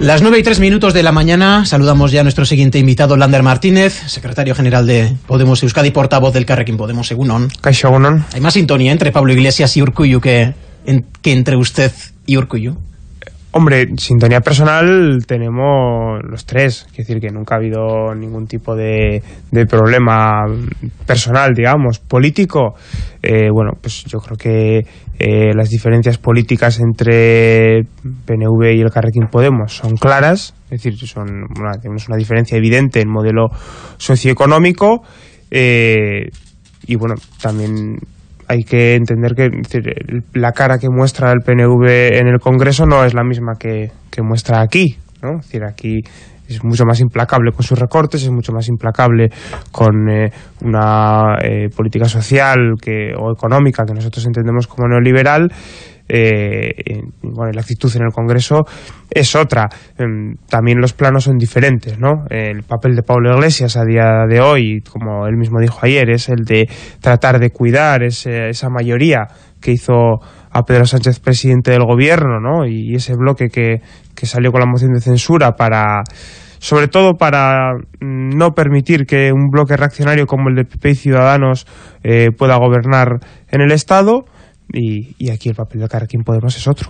Las 9 y 3 minutos de la mañana saludamos ya a nuestro siguiente invitado, Lander Martínez, secretario general de Podemos Euskadi, portavoz del Carrequín Podemos Egunon. Hay más sintonía entre Pablo Iglesias y Urcuyu que, que entre usted y Urcuyu. Hombre, sintonía personal tenemos los tres, es decir, que nunca ha habido ningún tipo de, problema personal, digamos, político. Eh, bueno, pues yo creo que eh, las diferencias políticas entre PNV y el Carrequín Podemos son claras, es decir, son tenemos una diferencia evidente en modelo socioeconómico. Eh, y bueno, también hay que entender que la cara que muestra el PNV en el Congreso no es la misma que, muestra aquí. ¿no? Es decir, aquí es mucho más implacable con sus recortes, es mucho más implacable con eh, una eh, política social que, o económica que nosotros entendemos como neoliberal. Eh, bueno, la actitud en el Congreso es otra. Em, también los planos son diferentes, ¿no? El papel de Pablo Iglesias a día de hoy, como él mismo dijo ayer, es el de tratar de cuidar esa mayoría que hizo a Pedro Sánchez presidente del gobierno, Y ese bloque que, que salió con la moción de censura para sobre todo para mm, no permitir que un bloque reaccionario como el de PP y Ciudadanos eh, pueda gobernar en el Estado y, aquí el papel de Carrequín Podemos es otro.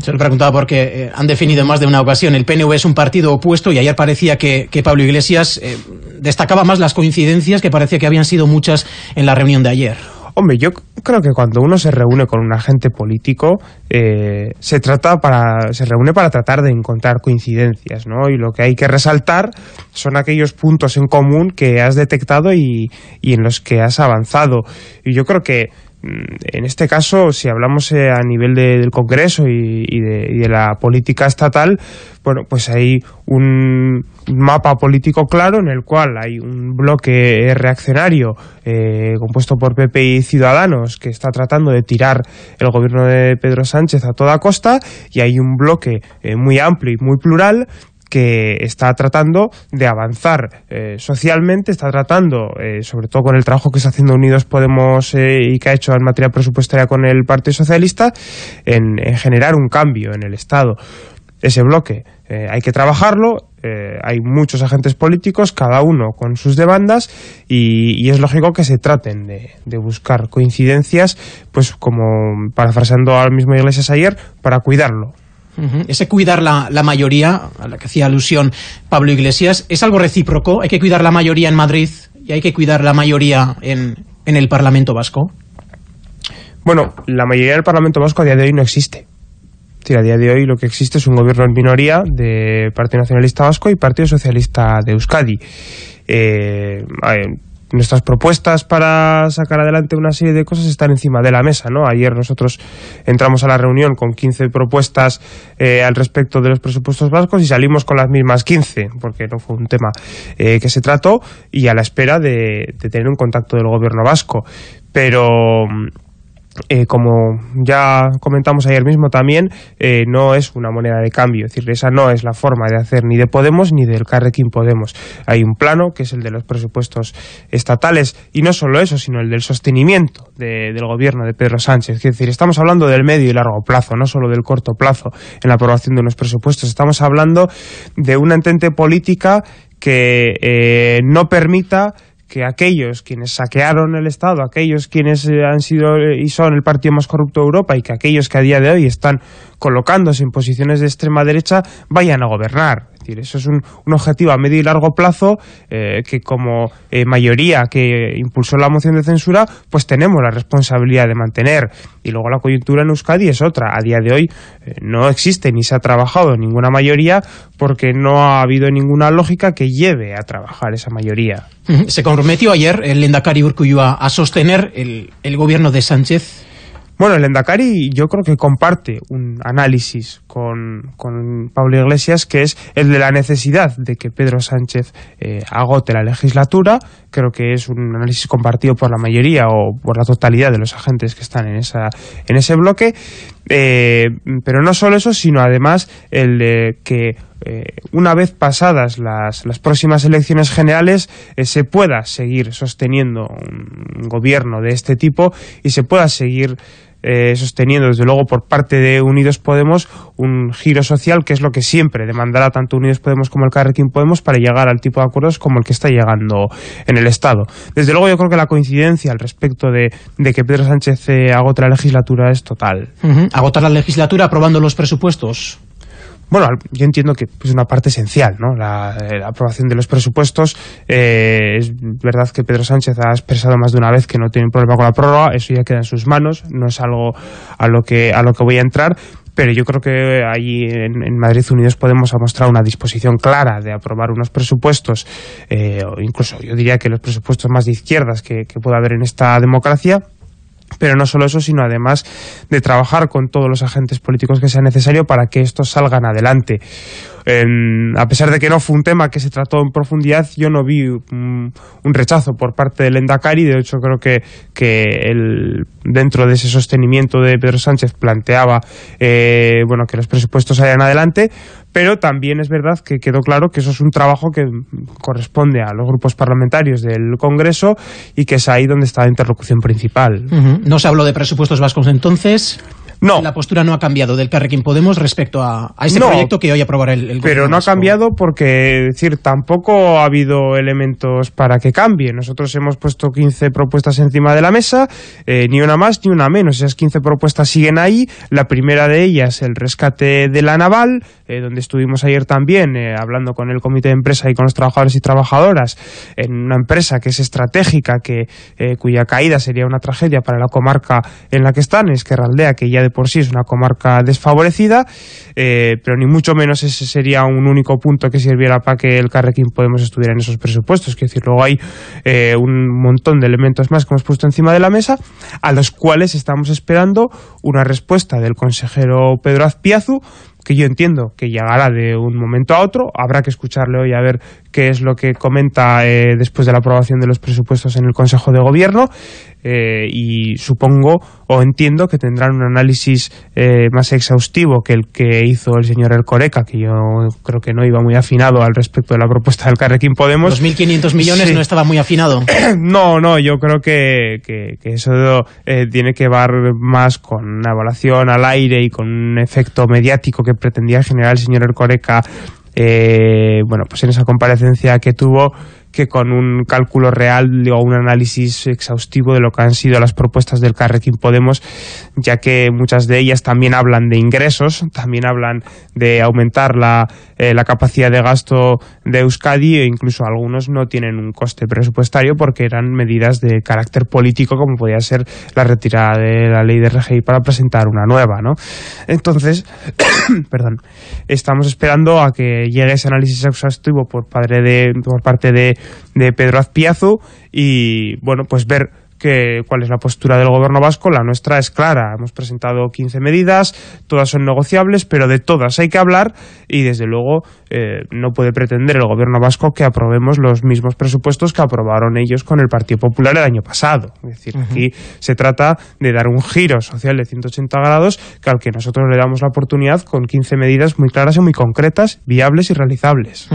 Se lo preguntaba porque eh, han definido más de una ocasión. El PNV es un partido opuesto y ayer parecía que, Pablo Iglesias eh, destacaba más las coincidencias que parecía que habían sido muchas en la reunión de ayer. Hombre, yo creo que cuando uno se reúne con un agente político, eh, se trata para, se reúne para tratar de encontrar coincidencias, ¿no? Y lo que hay que resaltar son aquellos puntos en común que has detectado y en los que has avanzado. Y yo creo que Mm, en este caso, si hablamos eh, a nivel del Congreso y, de, la política estatal, bueno, pues hay un mapa político claro en el cual hay un bloque reaccionario eh, compuesto por PP y Ciudadanos que está tratando de tirar el gobierno de Pedro Sánchez a toda costa y hay un bloque eh, muy amplio y muy plural que está tratando de avanzar eh, socialmente, está tratando, eh, sobre todo con el trabajo que está haciendo Unidos Podemos eh, y que ha hecho en materia presupuestaria con el Partido Socialista, en, generar un cambio en el Estado. Ese bloque hay que trabajarlo, hay muchos agentes políticos, cada uno con sus demandas, y, es lógico que se traten de, buscar coincidencias, pues como parafraseando al mismo Iglesias ayer, para cuidarlo. Ese cuidar la, mayoría, a la que hacía alusión Pablo Iglesias, es algo recíproco. Hay que cuidar la mayoría en Madrid y hay que cuidar la mayoría en, el Parlamento Vasco. Bueno, la mayoría del Parlamento Vasco a día de hoy no existe. a día de hoy lo que existe es un gobierno en minoría de Partido Nacionalista Vasco y Partido Socialista de Euskadi. Eh, nuestras propuestas para sacar adelante una serie de cosas están encima de la mesa, ¿no? Ayer nosotros entramos a la reunión con 15 propuestas eh, al respecto de los presupuestos vascos y salimos con las mismas 15, porque no fue un tema eh, que se trató, y a la espera de, de tener un contacto del gobierno vasco. Pero mm, eh, como ya comentamos ayer mismo también, eh, no es una moneda de cambio. Es decir, esa no es la forma de hacer ni de Podemos ni del Carrequín Podemos. Hay un plano que es el de los presupuestos estatales y no solo eso, sino el del sostenimiento del gobierno de Pedro Sánchez. Es decir, estamos hablando del medio y largo plazo, no solo del corto plazo en la aprobación de unos presupuestos. Estamos hablando de una entente política que eh, no permita que aquellos quienes saquearon el Estado, aquellos quienes eh, han sido eh, y son el partido más corrupto de Europa y que aquellos que a día de hoy están colocándose en posiciones de extrema derecha vayan a gobernar eso es un, objetivo a medio y largo plazo eh, que como eh, mayoría que impulsó la moción de censura, pues tenemos la responsabilidad de mantener. Y luego la coyuntura en Euskadi es otra. A día de hoy eh, no existe ni se ha trabajado ninguna mayoría porque no ha habido ninguna lógica que lleve a trabajar esa mayoría. Se comprometió ayer el Endacari Urcuyua a sostener el, el gobierno de Sánchez bueno, el Endacari yo creo que comparte un análisis con, con, Pablo Iglesias que es el de la necesidad de que Pedro Sánchez eh, agote la legislatura. Creo que es un análisis compartido por la mayoría o por la totalidad de los agentes que están en, esa, en ese bloque. Eh, pero no solo eso, sino además el de que eh, una vez pasadas las, las próximas elecciones generales se pueda seguir sosteniendo un gobierno de este tipo y se pueda seguir eh, sosteniendo desde luego por parte de Unidos Podemos un giro social que es lo que siempre demandará tanto Unidos Podemos como el Carrequín Podemos para llegar al tipo de acuerdos como el que está llegando en el Estado. Desde luego yo creo que la coincidencia al respecto de, que Pedro Sánchez eh, agote la legislatura es total. Agotar la legislatura aprobando los presupuestos bueno, yo entiendo que pues, es una parte esencial, ¿no? La, eh, aprobación de los presupuestos. Eh, es verdad que Pedro Sánchez ha expresado más de una vez que no tiene un problema con la prórroga, eso ya queda en sus manos, no es algo a lo que, a lo que voy a entrar pero yo creo que ahí en, Madrid Unidos Podemos mostrar una disposición clara de aprobar unos presupuestos, eh, incluso yo diría que los presupuestos más de izquierdas que, que pueda haber en esta democracia, pero no solo eso, sino además de trabajar con todos los agentes políticos que sea necesario para que estos salgan adelante. a pesar de que no fue un tema que se trató en profundidad, yo no vi mm, un rechazo por parte del Endacari. De hecho, creo que, el, dentro de ese sostenimiento de Pedro Sánchez planteaba eh, bueno, que los presupuestos salgan adelante, pero también es verdad que quedó claro que eso es un trabajo que corresponde a los grupos parlamentarios del Congreso y que es ahí donde está la interlocución principal. No se habló de presupuestos vascos entonces. No. La postura no ha cambiado del Carrequín Podemos respecto a, a ese proyecto que hoy aprobará el, el Pero no ha cambiado porque, decir, tampoco ha habido elementos para que cambie. Nosotros hemos puesto 15 propuestas encima de la mesa, eh, ni una más ni una menos. Esas 15 propuestas siguen ahí. La primera de ellas, el rescate de la naval, eh, donde estuvimos ayer también eh, hablando con el comité de empresa y con los trabajadores y trabajadoras en una empresa que es estratégica, que cuya caída sería una tragedia para la comarca en la que están, es que que ya de por sí es una comarca desfavorecida, eh, pero ni mucho menos ese sería un único punto que sirviera para que el Carrequín Podemos estuviera en esos presupuestos. Quiero decir, luego hay eh, un montón de elementos más que hemos puesto encima de la mesa, a los cuales estamos esperando una respuesta del consejero Pedro Azpiazu, que yo entiendo que llegará de un momento a otro. Habrá que escucharle hoy a ver qué es lo que comenta eh, después de la aprobación de los presupuestos en el Consejo de Gobierno. Eh, y supongo o entiendo que tendrán un análisis eh, más exhaustivo que el que hizo el señor El Coreca, que yo creo que no iba muy afinado al respecto de la propuesta del Carrequín Podemos. 2.500 millones no estaba muy afinado. no, no, yo creo que, que, eso eh, tiene que ver más con una evaluación al aire y con un efecto mediático que pretendía generar el señor El Coreca, bueno, pues en esa comparecencia que tuvo que con un cálculo real o un análisis exhaustivo de lo que han sido las propuestas del Carrequín Podemos, ya que muchas de ellas también hablan de ingresos, también hablan de aumentar la, eh, la capacidad de gasto de Euskadi e incluso algunos no tienen un coste presupuestario porque eran medidas de carácter político como podía ser la retirada de la ley de RGI para presentar una nueva, ¿no? Entonces, perdón, estamos esperando a que llegue ese análisis exhaustivo por, padre de, por parte de de Pedro Azpiazu y, bueno, pues ver que, cuál es la postura del gobierno vasco, la nuestra es clara. Hemos presentado 15 medidas, todas son negociables, pero de todas hay que hablar y desde luego eh, no puede pretender el gobierno vasco que aprobemos los mismos presupuestos que aprobaron ellos con el Partido Popular el año pasado. Es decir, aquí se trata de dar un giro social de 180 grados que al que nosotros le damos la oportunidad con 15 medidas muy claras y muy concretas, viables y realizables.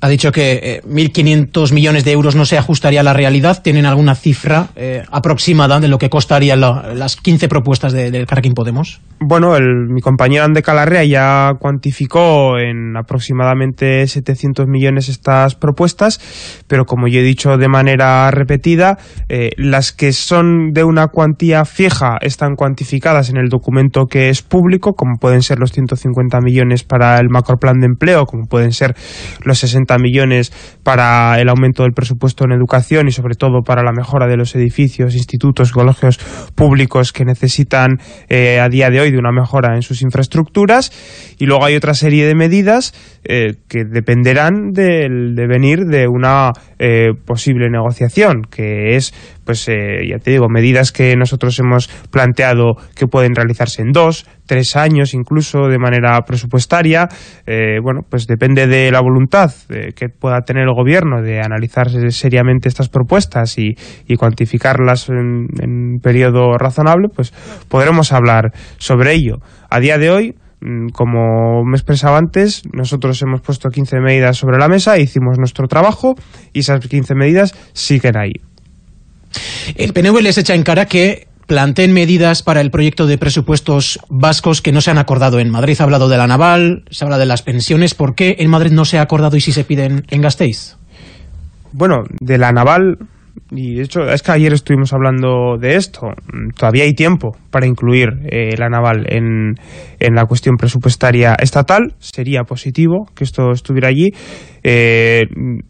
Ha dicho que 1.500 eh, millones de euros no se ajustaría a la realidad. ¿Tienen alguna cifra eh, aproximada de lo que costarían las 15 propuestas del de Podemos? Bueno, mi compañero Ande Calarrea ya cuantificó en aproximadamente 700 millones estas propuestas, pero como yo he dicho de manera repetida, eh, las que son de una cuantía fija están cuantificadas en el documento que es público, como pueden ser los 150 millones para el macroplan de empleo, como pueden ser los 60 millones para el aumento del presupuesto en educación y sobre todo para la mejora de los edificios, institutos, colegios públicos que necesitan eh, a día de hoy y de una mejora en sus infraestructuras. Y luego hay otra serie de medidas eh, que dependerán del devenir de una eh, posible negociación, que es pues eh, ya te digo, medidas que nosotros hemos planteado que pueden realizarse en dos, tres años incluso de manera presupuestaria. Eh, bueno, pues depende de la voluntad eh, que pueda tener el gobierno de analizar seriamente estas propuestas y, cuantificarlas en, en, un periodo razonable, pues podremos hablar sobre ello. A día de hoy, mm, como me expresaba antes, nosotros hemos puesto 15 medidas sobre la mesa, hicimos nuestro trabajo y esas 15 medidas siguen ahí. El PNV les echa en cara que planteen medidas para el proyecto de presupuestos vascos que no se han acordado en Madrid. ha hablado de la naval, se habla de las pensiones. ¿Por qué en Madrid no se ha acordado y si se piden en Gasteiz? Bueno, de la naval, y de hecho es que ayer estuvimos hablando de esto, todavía hay tiempo para incluir eh, la naval en, en la cuestión presupuestaria estatal, sería positivo que esto estuviera allí. Eh,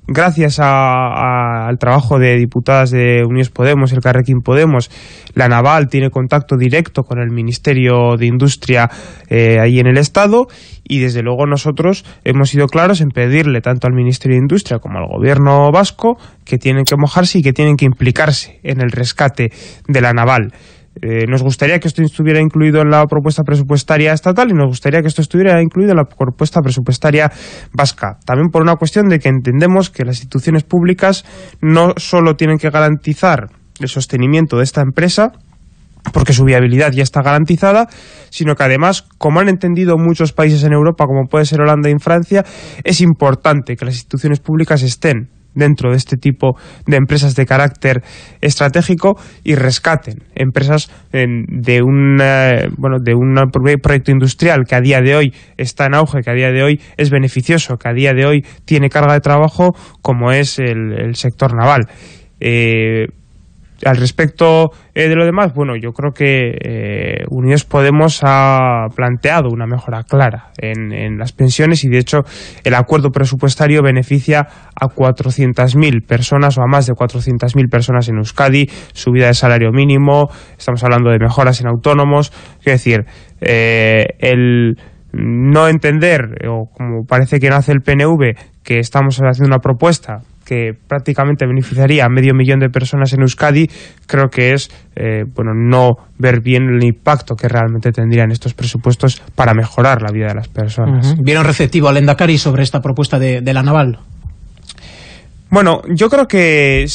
gracias al trabajo de diputadas de Unidos Podemos, el Carrequín Podemos, la Naval tiene contacto directo con el Ministerio de Industria eh, ahí en el Estado y desde luego nosotros hemos sido claros en pedirle tanto al Ministerio de Industria como al Gobierno vasco que tienen que mojarse y que tienen que implicarse en el rescate de la Naval. Eh, nos gustaría que esto estuviera incluido en la propuesta presupuestaria estatal y nos gustaría que esto estuviera incluido en la propuesta presupuestaria vasca. También por una cuestión de que entendemos que las instituciones públicas no solo tienen que garantizar el sostenimiento de esta empresa, porque su viabilidad ya está garantizada, sino que además, como han entendido muchos países en Europa, como puede ser Holanda y Francia, es importante que las instituciones públicas estén dentro de este tipo de empresas de carácter estratégico y rescaten empresas de un bueno de un proyecto industrial que a día de hoy está en auge, que a día de hoy es beneficioso, que a día de hoy tiene carga de trabajo como es el, sector naval. Eh, al respecto eh, de lo demás, bueno, yo creo que eh, Unidos Podemos ha planteado una mejora clara en, las pensiones y, de hecho, el acuerdo presupuestario beneficia a 400.000 personas o a más de 400.000 personas en Euskadi, subida de salario mínimo, estamos hablando de mejoras en autónomos, es decir, eh, el no entender, o como parece que no hace el PNV, que estamos haciendo una propuesta que prácticamente beneficiaría a medio millón de personas en Euskadi, creo que es eh, bueno no ver bien el impacto que realmente tendrían estos presupuestos para mejorar la vida de las personas. ¿Vieron receptivo al Endacari sobre esta propuesta de, de la Naval? Bueno, yo creo que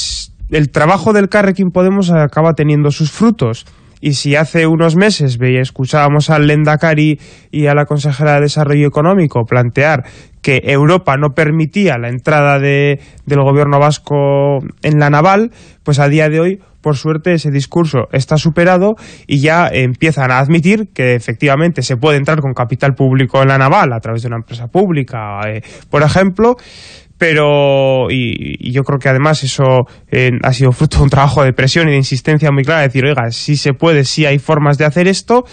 el trabajo del Carrequín Podemos acaba teniendo sus frutos. Y si hace unos meses escuchábamos al Lendakari y a la consejera de Desarrollo Económico plantear que Europa no permitía la entrada de, del gobierno vasco en la naval, pues a día de hoy, por suerte, ese discurso está superado y ya empiezan a admitir que efectivamente se puede entrar con capital público en la naval a través de una empresa pública, eh, por ejemplo, pero y, yo creo que además eso eh, ha sido fruto de un trabajo de presión y de insistencia muy clara, de decir, oiga, si se puede, si hay formas de hacer esto,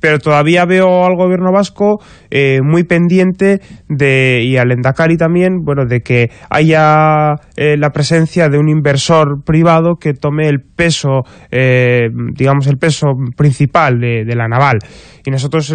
pero todavía veo al gobierno vasco eh, muy pendiente de, y al Endacari también, bueno, de que haya eh, la presencia de un inversor privado que tome el peso, eh, digamos, el peso principal de, de la naval. Y nosotros,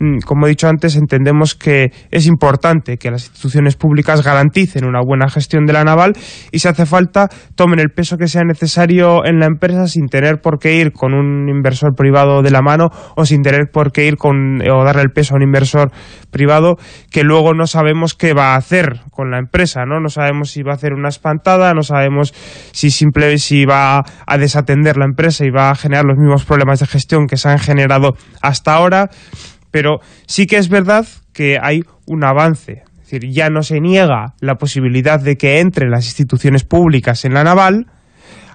mm, como he dicho antes, entendemos que es importante que las instituciones públicas garanticen una buena gestión de la naval y si hace falta tomen el peso que sea necesario en la empresa sin tener por qué ir con un inversor privado de la mano o sin tener por qué ir con eh, o darle el peso a un inversor privado que luego no sabemos qué va a hacer con la empresa, ¿no? No sabemos si va a hacer una espantada, no sabemos si simplemente si va a desatender la empresa y va a generar los mismos problemas de gestión que se han generado hasta ahora, pero sí que es verdad que hay un avance. Es decir, ya no se niega la posibilidad de que entren las instituciones públicas en la naval,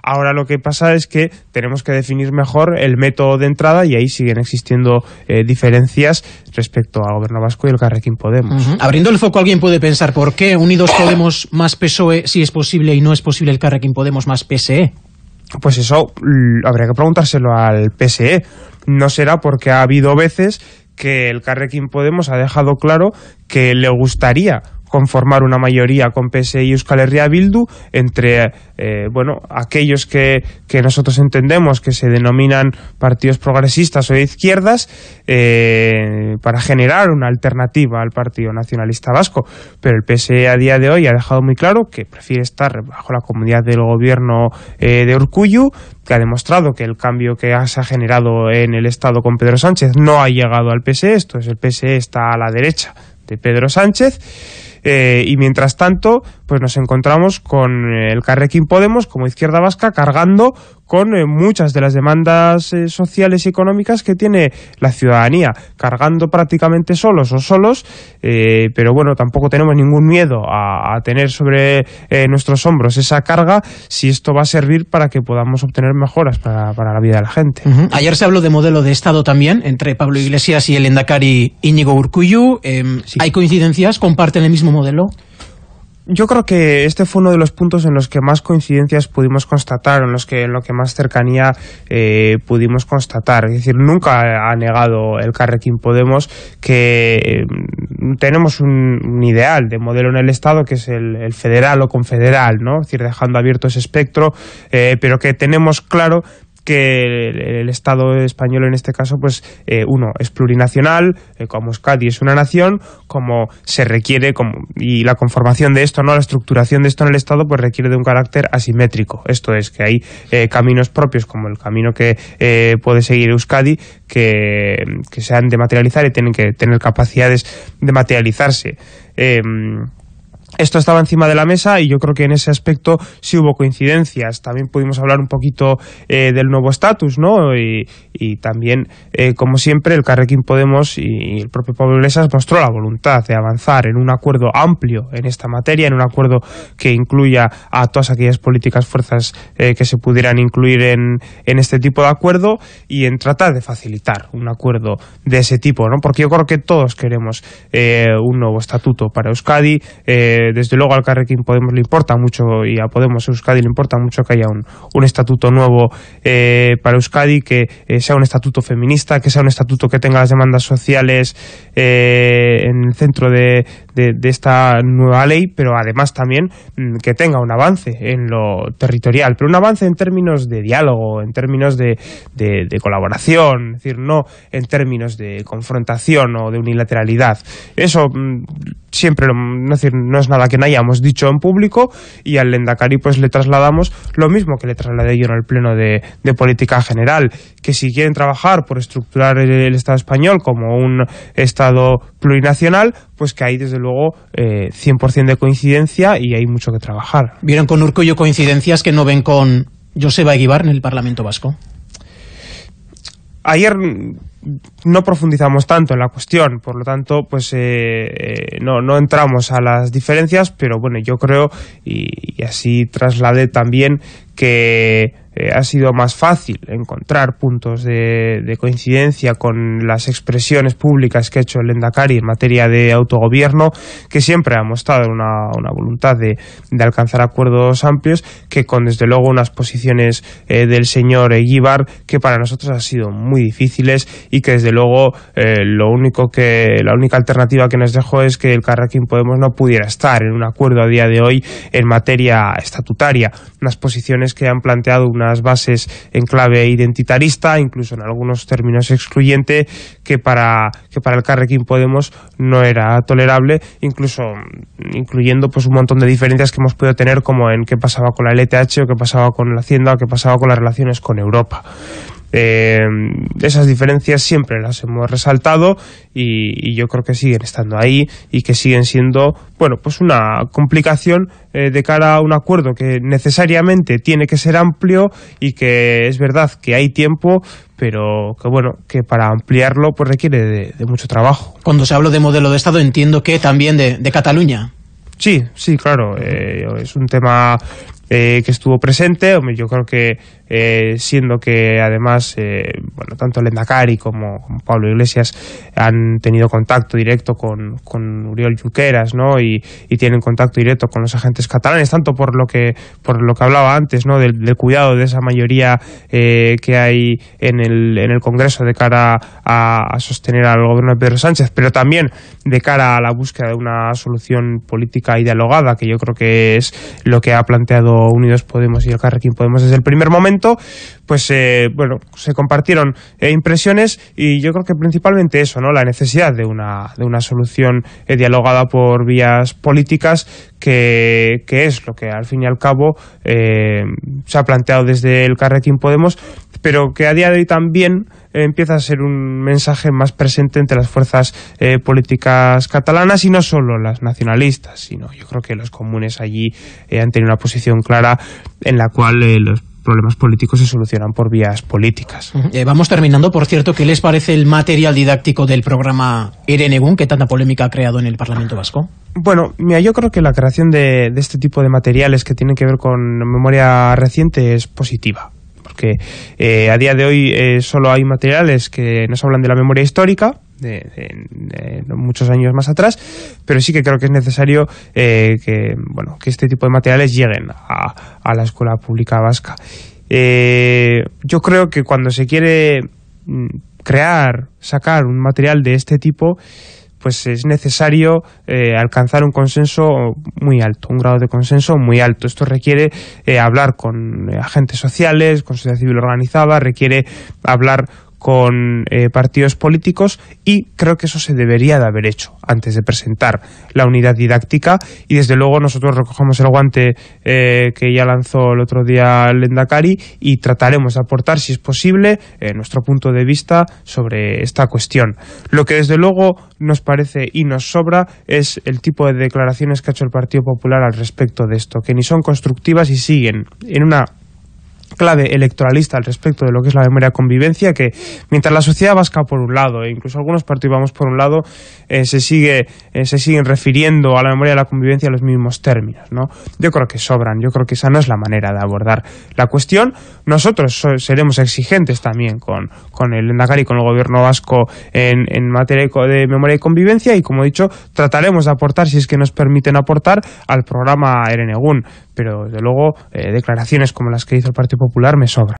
Ahora lo que pasa es que tenemos que definir mejor el método de entrada y ahí siguen existiendo eh, diferencias respecto a gobierno vasco y el Carrequín Podemos. Abriendo el foco, alguien puede pensar por qué Unidos Podemos más PSOE si es posible y no es posible el Carrequín Podemos más PSE. Pues eso mm, habría que preguntárselo al PSE. No será porque ha habido veces que el Carrequín Podemos ha dejado claro que le gustaría conformar una mayoría con PSE y Euskal Herria Bildu entre eh, bueno aquellos que, nosotros entendemos que se denominan partidos progresistas o de izquierdas eh, para generar una alternativa al Partido Nacionalista Vasco. Pero el PSE a día de hoy ha dejado muy claro que prefiere estar bajo la comunidad del gobierno eh, de Urcuyu, que ha demostrado que el cambio que se ha generado en el Estado con Pedro Sánchez no ha llegado al PSE, esto es, el PSE está a la derecha de Pedro Sánchez eh, y mientras tanto, pues nos encontramos con el Carrequín Podemos como Izquierda Vasca cargando con eh, muchas de las demandas eh, sociales y económicas que tiene la ciudadanía, cargando prácticamente solos o solos, eh, pero bueno, tampoco tenemos ningún miedo a, tener sobre nuestros hombros esa carga si esto va a servir para que podamos obtener mejoras para, la vida de la gente. Ayer se habló de modelo de Estado también entre Pablo Iglesias y el Endacari Íñigo Urcuyu. Em, ¿Hay coincidencias? ¿Comparten el mismo modelo? Yo creo que este fue uno de los puntos en los que más coincidencias pudimos constatar, en los que en lo que más cercanía eh, pudimos constatar. Es decir, nunca ha negado el Carrequín Podemos que eh, tenemos un, ideal de modelo en el Estado que es el, federal o confederal, ¿no? Es decir, dejando abierto ese espectro, eh, pero que tenemos claro que el, Estado español en este caso, pues eh, uno, es plurinacional, eh, como Euskadi es una nación, como se requiere, como, y la conformación de esto, no la estructuración de esto en el Estado, pues requiere de un carácter asimétrico. Esto es, que hay eh, caminos propios, como el camino que puede seguir Euskadi, que, que se han de materializar y tienen que tener capacidades de materializarse esto estaba encima de la mesa y yo creo que en ese aspecto sí hubo coincidencias. También pudimos hablar un poquito eh, del nuevo estatus, ¿no? Y, también, eh, como siempre, el Carrequín Podemos y el propio Pablo Iglesias mostró la voluntad de avanzar en un acuerdo amplio en esta materia, en un acuerdo que incluya a todas aquellas políticas fuerzas eh, que se pudieran incluir en, este tipo de acuerdo y en tratar de facilitar un acuerdo de ese tipo, ¿no? Porque yo creo que todos queremos un nuevo estatuto para Euskadi. Eh, desde luego al Carrequín Podemos le importa mucho y a Podemos Euskadi le importa mucho que haya un, estatuto nuevo eh, para Euskadi, que eh, sea un estatuto feminista, que sea un estatuto que tenga las demandas sociales eh, en el centro de, de, esta nueva ley, pero además también mm, que tenga un avance en lo territorial, pero un avance en términos de diálogo, en términos de, colaboración, decir, no en términos de confrontación o de unilateralidad. Eso mm, siempre no, es nada que no hayamos dicho en público y al Lendakari pues le trasladamos lo mismo que le trasladé yo en el Pleno de, Política General, que si quieren trabajar por estructurar el Estado español como un Estado plurinacional, pues que hay desde luego 100% eh, de coincidencia y hay mucho que trabajar. ¿Vieron con yo coincidencias que no ven con Joseba Eguibar en el Parlamento Vasco? Ayer no profundizamos tanto en la cuestión, por lo tanto, pues eh, eh, no, no, entramos a las diferencias, pero bueno, yo creo, y, y así trasladé también que eh, ha sido más fácil encontrar puntos de, coincidencia con las expresiones públicas que ha hecho el Endacari en materia de autogobierno, que siempre ha mostrado una, voluntad de, alcanzar acuerdos amplios, que con desde luego unas posiciones eh, del señor Eguíbar que para nosotros han sido muy difíciles y que desde luego eh, lo único que la única alternativa que nos dejó es que el Carrequín Podemos no pudiera estar en un acuerdo a día de hoy en materia estatutaria, unas posiciones que han planteado una bases en clave identitarista, incluso en algunos términos excluyente, que para, que para el Carrequín Podemos no era tolerable, incluso mm, incluyendo pues un montón de diferencias que hemos podido tener, como en qué pasaba con la LTH, o qué pasaba con la Hacienda, o qué pasaba con las relaciones con Europa. Eh, esas diferencias siempre las hemos resaltado y, yo creo que siguen estando ahí y que siguen siendo, bueno, pues una complicación eh, de cara a un acuerdo que necesariamente tiene que ser amplio y que es verdad que hay tiempo, pero que bueno, que para ampliarlo pues requiere de, mucho trabajo. Cuando se habla de modelo de Estado entiendo que también de, Cataluña. Sí, sí, claro. Eh, es un tema eh, que estuvo presente. Yo creo que eh, siendo que además eh, bueno, tanto Lendakari como, como, Pablo Iglesias han tenido contacto directo con, con Yuqueras ¿no? Y, tienen contacto directo con los agentes catalanes, tanto por lo que, por lo que hablaba antes ¿no? del, cuidado de esa mayoría eh, que hay en el, en el Congreso de cara a, a, sostener al gobierno de Pedro Sánchez, pero también de cara a la búsqueda de una solución política y dialogada, que yo creo que es lo que ha planteado Unidos Podemos y el Carrequín Podemos desde el primer momento, pues eh, bueno, se compartieron eh, impresiones y yo creo que principalmente eso, ¿no? La necesidad de una, de una solución eh, dialogada por vías políticas que, que, es lo que al fin y al cabo se ha planteado desde el Carrequín Podemos, pero que a día de hoy también empieza a ser un mensaje más presente entre las fuerzas eh, políticas catalanas y no solo las nacionalistas, sino yo creo que los comunes allí eh, han tenido una posición clara en la cual eh, los problemas políticos se solucionan por vías políticas. vamos terminando, por cierto, ¿qué les parece el material didáctico del programa Erenegun, que tanta polémica ha creado en el Parlamento Vasco? Bueno, mira, yo creo que la creación de este tipo de materiales que tienen que ver con memoria reciente es positiva que eh, a día de hoy eh, solo hay materiales que nos hablan de la memoria histórica, de, muchos años más atrás, pero sí que creo que es necesario eh, que, bueno, que este tipo de materiales lleguen a, la escuela pública vasca. yo creo que cuando se quiere mm, crear, sacar un material de este tipo, pues es necesario eh, alcanzar un consenso muy alto, un grado de consenso muy alto. Esto requiere eh, hablar con eh, agentes sociales, con sociedad civil organizada, requiere hablar con eh, partidos políticos y creo que eso se debería de haber hecho antes de presentar la unidad didáctica y desde luego nosotros recogemos el guante eh, que ya lanzó el otro día Lendakari y trataremos de aportar si es posible eh, nuestro punto de vista sobre esta cuestión. Lo que desde luego nos parece y nos sobra es el tipo de declaraciones que ha hecho el Partido Popular al respecto de esto, que ni son constructivas y siguen en una clave electoralista al respecto de lo que es la memoria convivencia, que mientras la sociedad vasca por un lado, e incluso algunos partidos por un lado, eh, se, sigue, eh, se siguen refiriendo a la memoria de la convivencia en los mismos términos. ¿no? Yo creo que sobran, yo creo que esa no es la manera de abordar la cuestión. Nosotros seremos exigentes también con, con el Endagari y con el gobierno vasco en, en materia de memoria y convivencia y, como he dicho, trataremos de aportar, si es que nos permiten aportar, al programa Erenegun pero desde luego eh, declaraciones como las que hizo el Partido Popular me sobran.